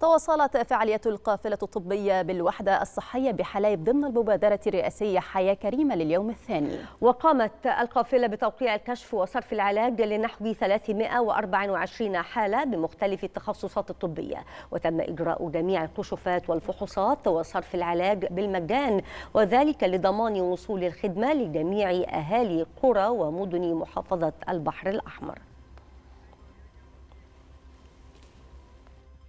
تواصلت فعالية القافلة الطبية بالوحدة الصحية بحلايب ضمن المبادرة الرئاسية حياة كريمة لليوم الثاني وقامت القافلة بتوقيع الكشف وصرف العلاج لنحو 324 حالة بمختلف التخصصات الطبية وتم إجراء جميع الكشوفات والفحوصات وصرف العلاج بالمجان وذلك لضمان وصول الخدمة لجميع أهالي قرى ومدن محافظة البحر الأحمر